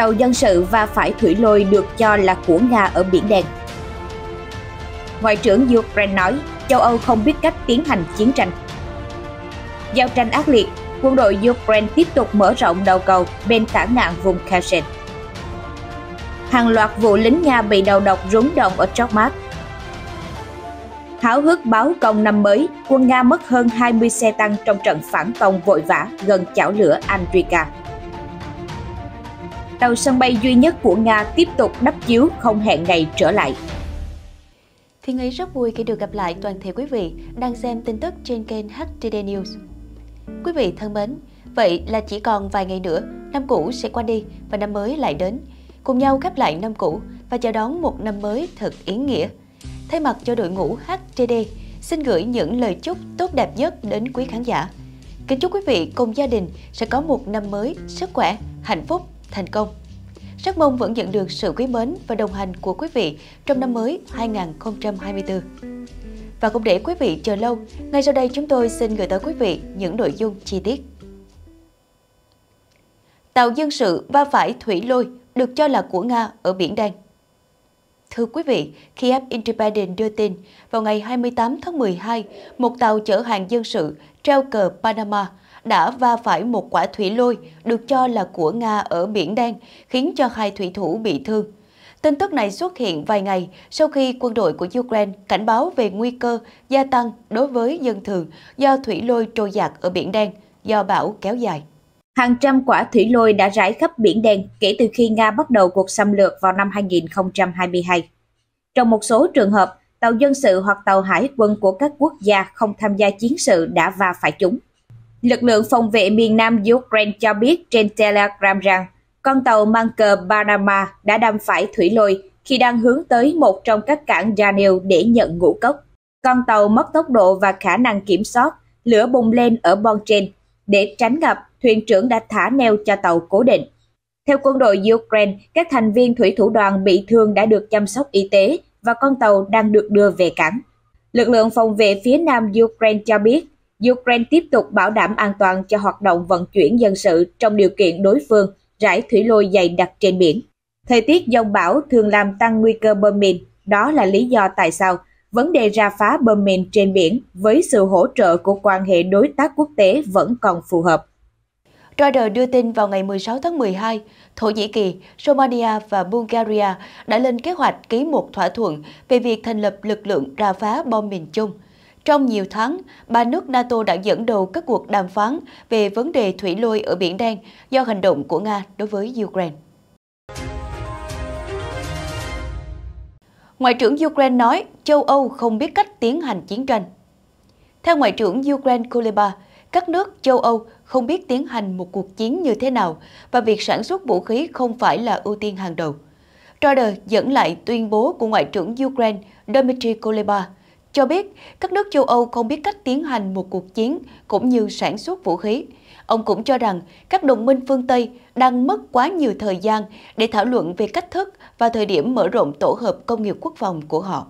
tàu dân sự và phải thủy lôi được cho là của Nga ở Biển Đen. Ngoại trưởng Ukraine nói, châu Âu không biết cách tiến hành chiến tranh. Giao tranh ác liệt, quân đội Ukraine tiếp tục mở rộng đầu cầu bên tả ngạn vùng Kherson. Hàng loạt vụ lính Nga bị đầu độc rúng động ở Chokmak. Háo hức báo công năm mới, quân Nga mất hơn 20 xe tăng trong trận phản công vội vã gần chảo lửa Andrika tàu sân bay duy nhất của Nga tiếp tục đắp chiếu không hẹn ngày trở lại. Thiên Ý rất vui khi được gặp lại toàn thể quý vị đang xem tin tức trên kênh HTD News. Quý vị thân mến, vậy là chỉ còn vài ngày nữa, năm cũ sẽ qua đi và năm mới lại đến. Cùng nhau khép lại năm cũ và chào đón một năm mới thật ý nghĩa. Thay mặt cho đội ngũ HTD, xin gửi những lời chúc tốt đẹp nhất đến quý khán giả. Kính chúc quý vị cùng gia đình sẽ có một năm mới sức khỏe, hạnh phúc thành công. Rất mong vẫn nhận được sự quý mến và đồng hành của quý vị trong năm mới 2024. Và cũng để quý vị chờ lâu, ngay sau đây chúng tôi xin gửi tới quý vị những nội dung chi tiết. Tàu dân sự va phải thủy lôi được cho là của Nga ở Biển Đen. Thưa quý vị, Kiev Independent đưa tin, vào ngày 28 tháng 12, một tàu chở hàng dân sự treo cờ Panama đã va phải một quả thủy lôi được cho là của Nga ở Biển Đen, khiến cho hai thủy thủ bị thương. Tin tức này xuất hiện vài ngày sau khi quân đội của Ukraine cảnh báo về nguy cơ gia tăng đối với dân thường do thủy lôi trôi dạt ở Biển Đen do bão kéo dài. Hàng trăm quả thủy lôi đã rải khắp Biển Đen kể từ khi Nga bắt đầu cuộc xâm lược vào năm 2022. Trong một số trường hợp, tàu dân sự hoặc tàu hải quân của các quốc gia không tham gia chiến sự đã va phải chúng. Lực lượng phòng vệ miền Nam Ukraine cho biết trên Telegram rằng con tàu mang cờ Panama đã đâm phải thủy lôi khi đang hướng tới một trong các cảng Daniel để nhận ngũ cốc. Con tàu mất tốc độ và khả năng kiểm soát, lửa bùng lên ở bon trên. Để tránh ngập, thuyền trưởng đã thả neo cho tàu cố định. Theo quân đội Ukraine, các thành viên thủy thủ đoàn bị thương đã được chăm sóc y tế và con tàu đang được đưa về cảng. Lực lượng phòng vệ phía nam Ukraine cho biết Ukraine tiếp tục bảo đảm an toàn cho hoạt động vận chuyển dân sự trong điều kiện đối phương rải thủy lôi dày đặc trên biển. Thời tiết dông bão thường làm tăng nguy cơ bom mìn, đó là lý do tại sao vấn đề ra phá bom mìn trên biển với sự hỗ trợ của quan hệ đối tác quốc tế vẫn còn phù hợp. Reuters đưa tin vào ngày 16 tháng 12, Thổ Nhĩ Kỳ, Romania và Bulgaria đã lên kế hoạch ký một thỏa thuận về việc thành lập lực lượng ra phá bom mìn chung – trong nhiều tháng, ba nước NATO đã dẫn đầu các cuộc đàm phán về vấn đề thủy lôi ở Biển Đen do hành động của Nga đối với Ukraine. Ngoại trưởng Ukraine nói châu Âu không biết cách tiến hành chiến tranh. Theo Ngoại trưởng Ukraine Kuleba, các nước châu Âu không biết tiến hành một cuộc chiến như thế nào và việc sản xuất vũ khí không phải là ưu tiên hàng đầu. Reuters dẫn lại tuyên bố của Ngoại trưởng Ukraine Dmitry Kuleba – cho biết các nước châu Âu không biết cách tiến hành một cuộc chiến cũng như sản xuất vũ khí. Ông cũng cho rằng các đồng minh phương Tây đang mất quá nhiều thời gian để thảo luận về cách thức và thời điểm mở rộng tổ hợp công nghiệp quốc phòng của họ.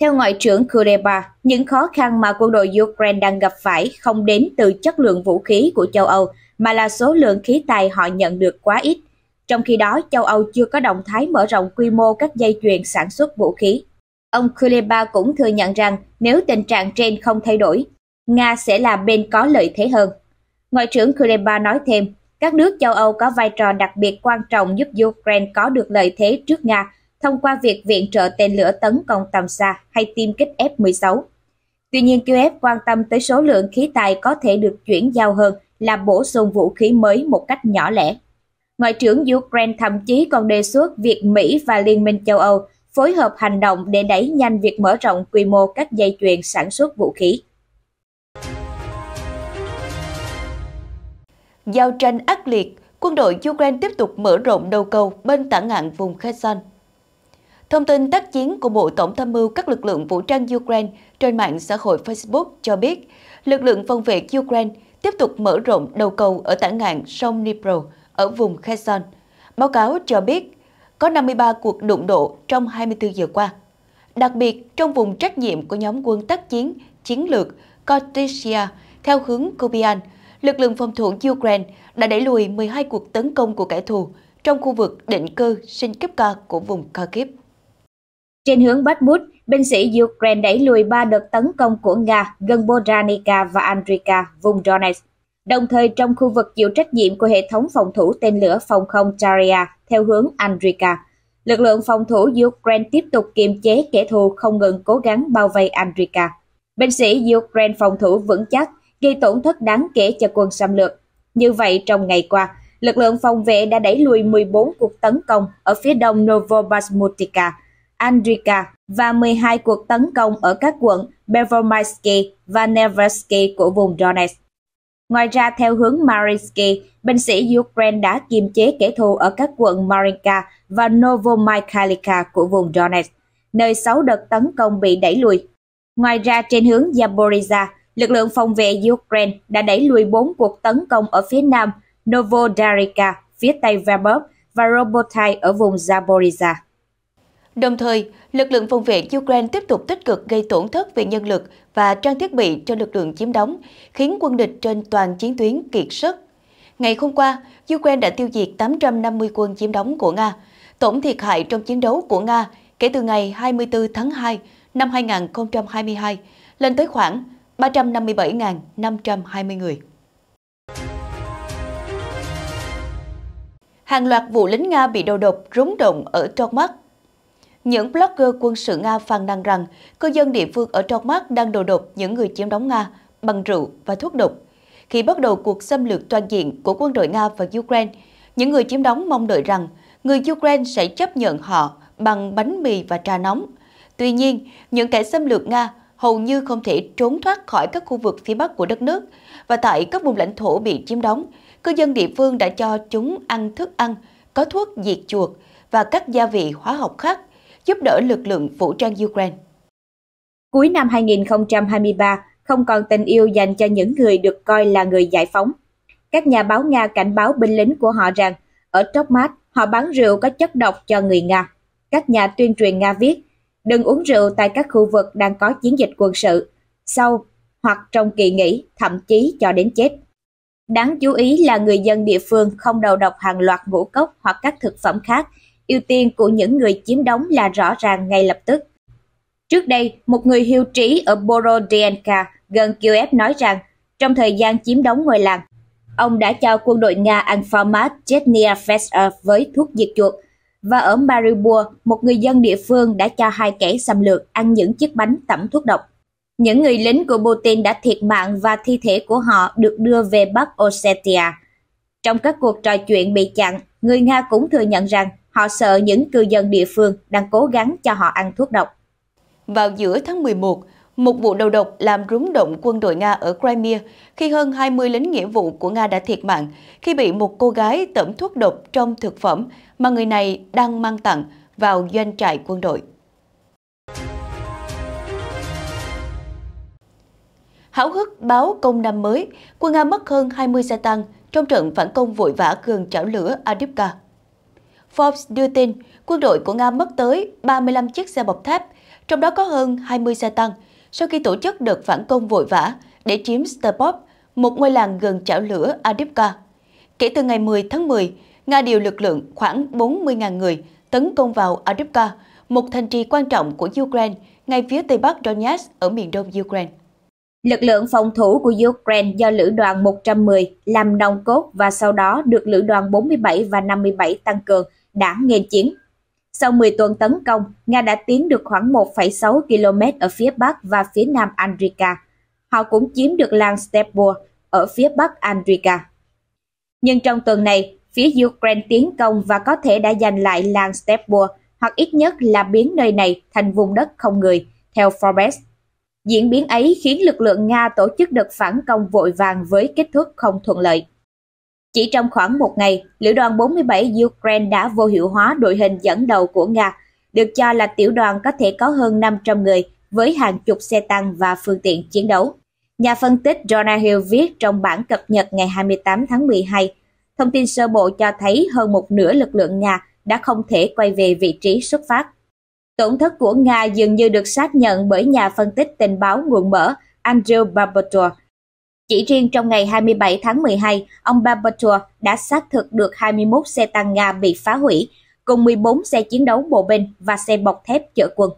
Theo Ngoại trưởng Kureba, những khó khăn mà quân đội Ukraine đang gặp phải không đến từ chất lượng vũ khí của châu Âu, mà là số lượng khí tài họ nhận được quá ít. Trong khi đó, châu Âu chưa có động thái mở rộng quy mô các dây chuyền sản xuất vũ khí. Ông Kuleba cũng thừa nhận rằng nếu tình trạng trên không thay đổi, Nga sẽ là bên có lợi thế hơn. Ngoại trưởng Kuleba nói thêm, các nước châu Âu có vai trò đặc biệt quan trọng giúp Ukraine có được lợi thế trước Nga thông qua việc viện trợ tên lửa tấn công tầm xa hay tiêm kích F-16. Tuy nhiên, Kiev quan tâm tới số lượng khí tài có thể được chuyển giao hơn là bổ sung vũ khí mới một cách nhỏ lẻ. Ngoại trưởng Ukraine thậm chí còn đề xuất việc Mỹ và Liên minh châu Âu phối hợp hành động để đẩy nhanh việc mở rộng quy mô các dây chuyền sản xuất vũ khí. Giao tranh ác liệt, quân đội Ukraine tiếp tục mở rộng đầu cầu bên tả ngạn vùng Kherson. Thông tin tác chiến của Bộ Tổng tham mưu các lực lượng vũ trang Ukraine trên mạng xã hội Facebook cho biết, lực lượng phòng vệ Ukraine tiếp tục mở rộng đầu cầu ở tả ngạn sông Dnipro ở vùng Kherson. Báo cáo cho biết, có 53 cuộc đụng độ trong 24 giờ qua. Đặc biệt, trong vùng trách nhiệm của nhóm quân tác chiến chiến lược Kortysia theo hướng Kobian, lực lượng phòng thủ Ukraine đã đẩy lùi 12 cuộc tấn công của kẻ thù trong khu vực định cư Sinkivka của vùng Kharkiv. Trên hướng Bakhmut, binh sĩ Ukraine đẩy lùi 3 đợt tấn công của Nga gần Boranica và Andrika, vùng Donetsk đồng thời trong khu vực chịu trách nhiệm của hệ thống phòng thủ tên lửa phòng không Taria theo hướng Andrika. Lực lượng phòng thủ Ukraine tiếp tục kiềm chế kẻ thù không ngừng cố gắng bao vây Andrika. Binh sĩ Ukraine phòng thủ vững chắc, gây tổn thất đáng kể cho quân xâm lược. Như vậy, trong ngày qua, lực lượng phòng vệ đã đẩy lùi 14 cuộc tấn công ở phía đông Novobasmutika, Andrika và 12 cuộc tấn công ở các quận Bevomaysky và Neversky của vùng Donetsk. Ngoài ra, theo hướng Mariinsky, binh sĩ Ukraine đã kiềm chế kẻ thù ở các quận Marinka và Novomykhailivka của vùng Donetsk, nơi 6 đợt tấn công bị đẩy lùi. Ngoài ra, trên hướng Zaporizhia, lực lượng phòng vệ Ukraine đã đẩy lùi 4 cuộc tấn công ở phía nam Novodarivka, phía tây Verbov và Robotai ở vùng Zaporizhia. Đồng thời, lực lượng phòng vệ Ukraine tiếp tục tích cực gây tổn thất về nhân lực và trang thiết bị cho lực lượng chiếm đóng, khiến quân địch trên toàn chiến tuyến kiệt sức. Ngày hôm qua, Ukraine đã tiêu diệt 850 quân chiếm đóng của Nga. Tổng thiệt hại trong chiến đấu của Nga kể từ ngày 24 tháng 2 năm 2022 lên tới khoảng 357.520 người. Hàng loạt vụ lính Nga bị đầu độc rúng động ở Tokmak những blogger quân sự Nga phàn nàn rằng cư dân địa phương ở trong mắt đang đồ độc những người chiếm đóng Nga bằng rượu và thuốc độc. Khi bắt đầu cuộc xâm lược toàn diện của quân đội Nga và Ukraine, những người chiếm đóng mong đợi rằng người Ukraine sẽ chấp nhận họ bằng bánh mì và trà nóng. Tuy nhiên, những kẻ xâm lược Nga hầu như không thể trốn thoát khỏi các khu vực phía bắc của đất nước và tại các vùng lãnh thổ bị chiếm đóng, cư dân địa phương đã cho chúng ăn thức ăn có thuốc diệt chuột và các gia vị hóa học khác giúp đỡ lực lượng vũ trang Ukraine. Cuối năm 2023, không còn tình yêu dành cho những người được coi là người giải phóng. Các nhà báo Nga cảnh báo binh lính của họ rằng ở Tokmat họ bán rượu có chất độc cho người Nga. Các nhà tuyên truyền Nga viết, đừng uống rượu tại các khu vực đang có chiến dịch quân sự, sau hoặc trong kỳ nghỉ, thậm chí cho đến chết. Đáng chú ý là người dân địa phương không đầu độc hàng loạt ngũ cốc hoặc các thực phẩm khác ưu tiên của những người chiếm đóng là rõ ràng ngay lập tức. Trước đây, một người hưu trí ở Borodianka gần Kiev nói rằng trong thời gian chiếm đóng ngôi làng, ông đã cho quân đội Nga ăn phao mát Chechnya Fester với thuốc diệt chuột. Và ở Mariupol, một người dân địa phương đã cho hai kẻ xâm lược ăn những chiếc bánh tẩm thuốc độc. Những người lính của Putin đã thiệt mạng và thi thể của họ được đưa về Bắc Ossetia. Trong các cuộc trò chuyện bị chặn, người Nga cũng thừa nhận rằng Họ sợ những cư dân địa phương đang cố gắng cho họ ăn thuốc độc. Vào giữa tháng 11, một vụ đầu độc làm rúng động quân đội Nga ở Crimea khi hơn 20 lính nghĩa vụ của Nga đã thiệt mạng khi bị một cô gái tẩm thuốc độc trong thực phẩm mà người này đang mang tặng vào doanh trại quân đội. Háo hức báo công năm mới, quân Nga mất hơn 20 xe tăng trong trận phản công vội vã cường chảo lửa Adipka. Forbes đưa tin quân đội của Nga mất tới 35 chiếc xe bọc thép, trong đó có hơn 20 xe tăng, sau khi tổ chức được phản công vội vã để chiếm Sterpop, một ngôi làng gần chảo lửa Adipka. Kể từ ngày 10 tháng 10, Nga điều lực lượng khoảng 40.000 người tấn công vào Adipka, một thành trì quan trọng của Ukraine, ngay phía tây bắc Donetsk ở miền đông Ukraine. Lực lượng phòng thủ của Ukraine do Lữ đoàn 110 làm nòng cốt và sau đó được Lữ đoàn 47 và 57 tăng cường đã nghe chiến. Sau 10 tuần tấn công, Nga đã tiến được khoảng 1,6 km ở phía bắc và phía nam Andrika. Họ cũng chiếm được làng Stepur ở phía bắc Andrika. Nhưng trong tuần này, phía Ukraine tiến công và có thể đã giành lại làng Stepur hoặc ít nhất là biến nơi này thành vùng đất không người, theo Forbes. Diễn biến ấy khiến lực lượng Nga tổ chức đợt phản công vội vàng với kết thước không thuận lợi. Chỉ trong khoảng một ngày, lữ đoàn 47 Ukraine đã vô hiệu hóa đội hình dẫn đầu của Nga, được cho là tiểu đoàn có thể có hơn 500 người với hàng chục xe tăng và phương tiện chiến đấu. Nhà phân tích Jonah Hill viết trong bản cập nhật ngày 28 tháng 12, thông tin sơ bộ cho thấy hơn một nửa lực lượng Nga đã không thể quay về vị trí xuất phát. Tổn thất của Nga dường như được xác nhận bởi nhà phân tích tình báo nguồn mở Andrew Barbator chỉ riêng trong ngày 27 tháng 12, ông Barbator đã xác thực được 21 xe tăng Nga bị phá hủy, cùng 14 xe chiến đấu bộ binh và xe bọc thép chở quân.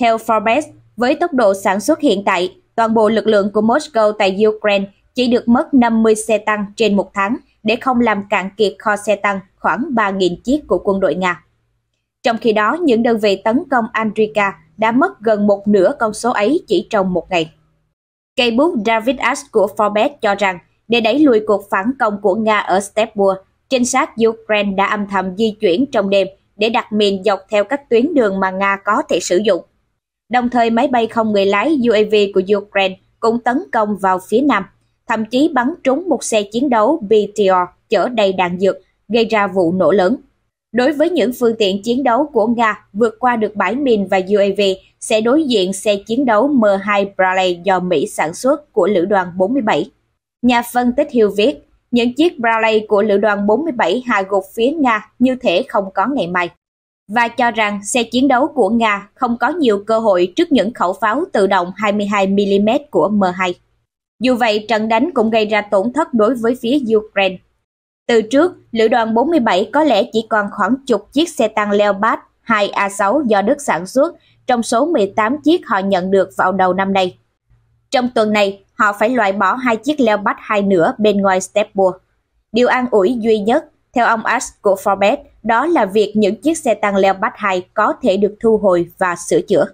Theo Forbes, với tốc độ sản xuất hiện tại, toàn bộ lực lượng của Moscow tại Ukraine chỉ được mất 50 xe tăng trên một tháng để không làm cạn kiệt kho xe tăng khoảng 3.000 chiếc của quân đội Nga. Trong khi đó, những đơn vị tấn công Andrika đã mất gần một nửa con số ấy chỉ trong một ngày. Cây bút David Ash của Forbes cho rằng, để đẩy lùi cuộc phản công của Nga ở Stepur, trinh sát Ukraine đã âm thầm di chuyển trong đêm để đặt mìn dọc theo các tuyến đường mà Nga có thể sử dụng. Đồng thời máy bay không người lái UAV của Ukraine cũng tấn công vào phía nam, thậm chí bắn trúng một xe chiến đấu BTR chở đầy đạn dược, gây ra vụ nổ lớn đối với những phương tiện chiến đấu của Nga vượt qua được bãi mìn và UAV sẽ đối diện xe chiến đấu M2 Bradley do Mỹ sản xuất của Lữ đoàn 47. Nhà phân tích Hill viết, những chiếc Bradley của Lữ đoàn 47 hạ gục phía Nga như thể không có ngày mai và cho rằng xe chiến đấu của Nga không có nhiều cơ hội trước những khẩu pháo tự động 22mm của M2. Dù vậy, trận đánh cũng gây ra tổn thất đối với phía Ukraine. Từ trước, lữ đoàn 47 có lẽ chỉ còn khoảng chục chiếc xe tăng Leopard 2A6 do Đức sản xuất trong số 18 chiếc họ nhận được vào đầu năm nay. Trong tuần này, họ phải loại bỏ hai chiếc Leopard 2 nữa bên ngoài Stepbourg. Điều an ủi duy nhất, theo ông Ash của Forbes, đó là việc những chiếc xe tăng Leopard 2 có thể được thu hồi và sửa chữa.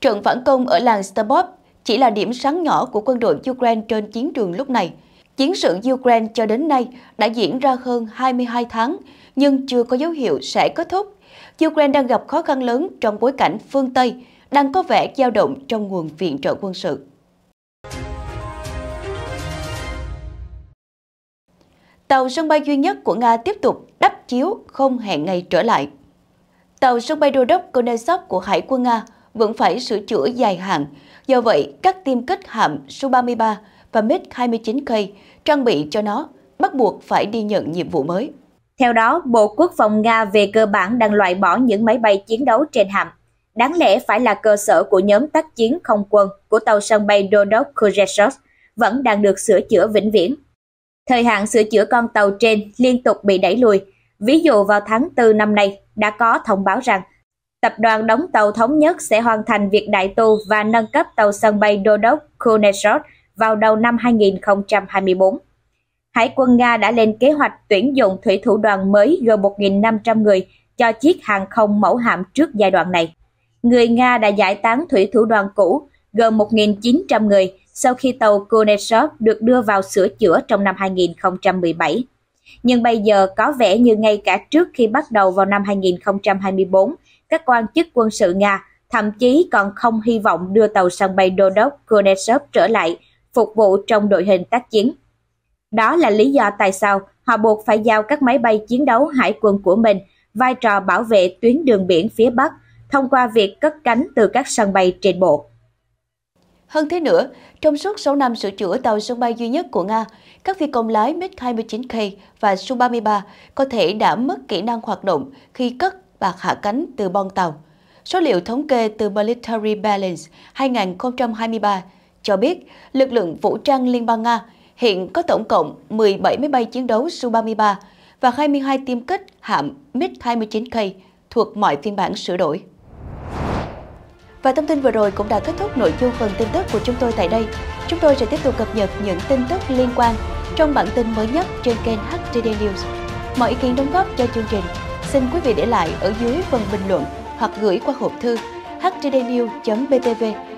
Trận phản công ở làng Stepbourg chỉ là điểm sáng nhỏ của quân đội Ukraine trên chiến trường lúc này – Chiến sự Ukraine cho đến nay đã diễn ra hơn 22 tháng, nhưng chưa có dấu hiệu sẽ kết thúc. Ukraine đang gặp khó khăn lớn trong bối cảnh phương Tây đang có vẻ dao động trong nguồn viện trợ quân sự. Tàu sân bay duy nhất của Nga tiếp tục đắp chiếu không hẹn ngày trở lại. Tàu sân bay đô đốc Konesov của Hải quân Nga vẫn phải sửa chữa dài hạn. Do vậy, các tiêm kích hạm Su-33 và MiG-29K, trang bị cho nó bắt buộc phải đi nhận nhiệm vụ mới. Theo đó, Bộ Quốc phòng Nga về cơ bản đang loại bỏ những máy bay chiến đấu trên hạm, đáng lẽ phải là cơ sở của nhóm tác chiến không quân của tàu sân bay Dodok Kureshov, vẫn đang được sửa chữa vĩnh viễn. Thời hạn sửa chữa con tàu trên liên tục bị đẩy lùi. Ví dụ vào tháng 4 năm nay đã có thông báo rằng tập đoàn đóng tàu thống nhất sẽ hoàn thành việc đại tu và nâng cấp tàu sân bay đô đốc Kureshov vào đầu năm 2024. Hải quân Nga đã lên kế hoạch tuyển dụng thủy thủ đoàn mới gồm 1.500 người cho chiếc hàng không mẫu hạm trước giai đoạn này. Người Nga đã giải tán thủy thủ đoàn cũ gồm 1.900 người sau khi tàu Kuneshov được đưa vào sửa chữa trong năm 2017. Nhưng bây giờ có vẻ như ngay cả trước khi bắt đầu vào năm 2024, các quan chức quân sự Nga thậm chí còn không hy vọng đưa tàu sân bay đốc Kuneshov trở lại phục vụ trong đội hình tác chiến. Đó là lý do tại sao họ buộc phải giao các máy bay chiến đấu hải quân của mình vai trò bảo vệ tuyến đường biển phía Bắc thông qua việc cất cánh từ các sân bay trên bộ. Hơn thế nữa, trong suốt 6 năm sửa chữa tàu sân bay duy nhất của Nga, các phi công lái MiG-29K và Su-33 có thể đã mất kỹ năng hoạt động khi cất và hạ cánh từ bon tàu. Số liệu thống kê từ Military Balance 2023 cho biết lực lượng vũ trang Liên bang Nga hiện có tổng cộng 17 máy bay chiến đấu Su-33 và 22 tiêm kích hạm MiG-29K thuộc mọi phiên bản sửa đổi. Và thông tin vừa rồi cũng đã kết thúc nội dung phần tin tức của chúng tôi tại đây. Chúng tôi sẽ tiếp tục cập nhật những tin tức liên quan trong bản tin mới nhất trên kênh HTD News. Mọi ý kiến đóng góp cho chương trình xin quý vị để lại ở dưới phần bình luận hoặc gửi qua hộp thư htdnews.btv